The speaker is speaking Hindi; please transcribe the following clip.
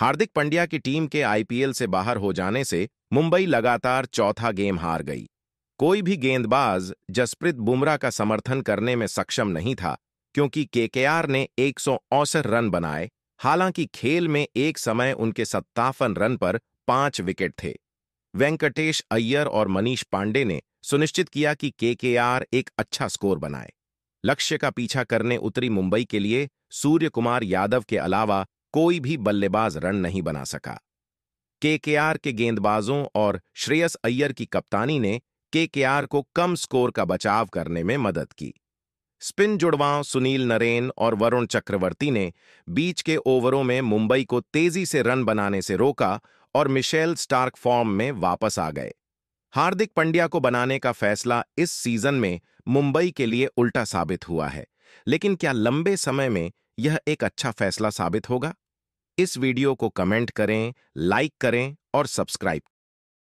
हार्दिक पंड्या की टीम के आईपीएल से बाहर हो जाने से मुंबई लगातार चौथा गेम हार गई कोई भी गेंदबाज जसप्रीत बुमराह का समर्थन करने में सक्षम नहीं था क्योंकि केकेआर ने एक रन बनाए हालांकि खेल में एक समय उनके सत्तावन रन पर पांच विकेट थे वेंकटेश अय्यर और मनीष पांडे ने सुनिश्चित किया कि केकेआर एक अच्छा स्कोर बनाए लक्ष्य का पीछा करने उतरी मुंबई के लिए सूर्य कुमार यादव के अलावा कोई भी बल्लेबाज रन नहीं बना सका केकेआर के गेंदबाजों और श्रेयस अय्यर की कप्तानी ने केकेआर को कम स्कोर का बचाव करने में मदद की स्पिन जुड़वां सुनील नरेन और वरुण चक्रवर्ती ने बीच के ओवरों में मुंबई को तेजी से रन बनाने से रोका और मिशेल स्टार्क फॉर्म में वापस आ गए हार्दिक पंड्या को बनाने का फैसला इस सीजन में मुंबई के लिए उल्टा साबित हुआ है लेकिन क्या लंबे समय में यह एक अच्छा फैसला साबित होगा इस वीडियो को कमेंट करें लाइक करें और सब्सक्राइब